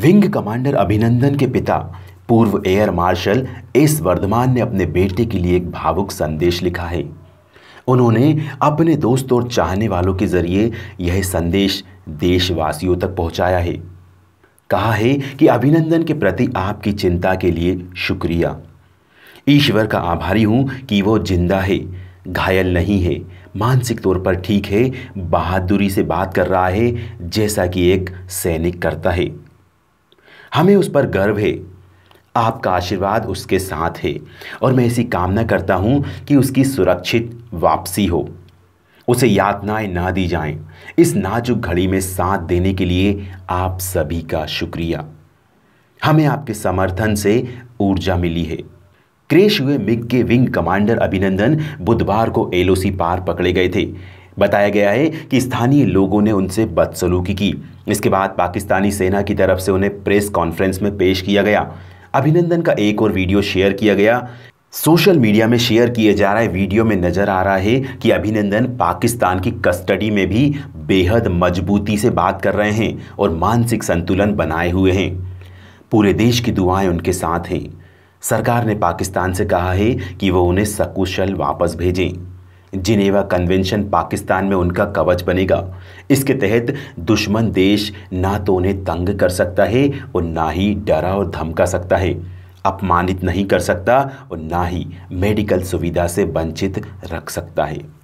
Wing commander अभिनंदन के पिता पूर्व एयर मार्शल एस वर्धमान ने अपने बेटे के लिए एक भावुक संदेश लिखा है उन्होंने अपने दोस्त और चाहने वालों के जरिए यह संदेश देशवासियों तक पहुंचाया है कहा है कि अभिनंदन के प्रति आपकी चिंता के लिए शुक्रिया ईश्वर का आभारी हूं कि वो जिंदा है घायल नहीं है मानसिक तौर पर ठीक है बहादुरी से बात कर रहा है जैसा कि एक सैनिक करता है हमें उस पर गर्व है आपका आशीर्वाद उसके साथ है और मैं ऐसी कामना करता हूँ कि उसकी सुरक्षित वापसी हो उसे यातनाएं ना दी जाएं। इस नाजुक घड़ी में साथ देने के लिए आप सभी का शुक्रिया हमें आपके समर्थन से ऊर्जा मिली है क्रेश हुए मिग के विंग कमांडर अभिनंदन बुधवार को एलओसी पार पकड़े गए थे बताया गया है कि स्थानीय लोगों ने उनसे बदसलूकी की इसके बाद पाकिस्तानी सेना की तरफ से उन्हें प्रेस कॉन्फ्रेंस में पेश किया गया अभिनंदन का एक और वीडियो शेयर किया गया सोशल मीडिया में शेयर किए जा रहे वीडियो में नजर आ रहा है कि अभिनंदन पाकिस्तान की कस्टडी में भी बेहद मजबूती से बात कर रहे हैं और मानसिक संतुलन बनाए हुए हैं पूरे देश की दुआएं उनके साथ हैं सरकार ने पाकिस्तान से कहा है कि वो उन्हें सकुशल वापस भेजें जिनेवा कन्वेंशन पाकिस्तान में उनका कवच बनेगा इसके तहत दुश्मन देश ना तो उन्हें तंग कर सकता है और ना ही डरा और धमका सकता है अपमानित नहीं कर सकता और ना ही मेडिकल सुविधा से वंचित रख सकता है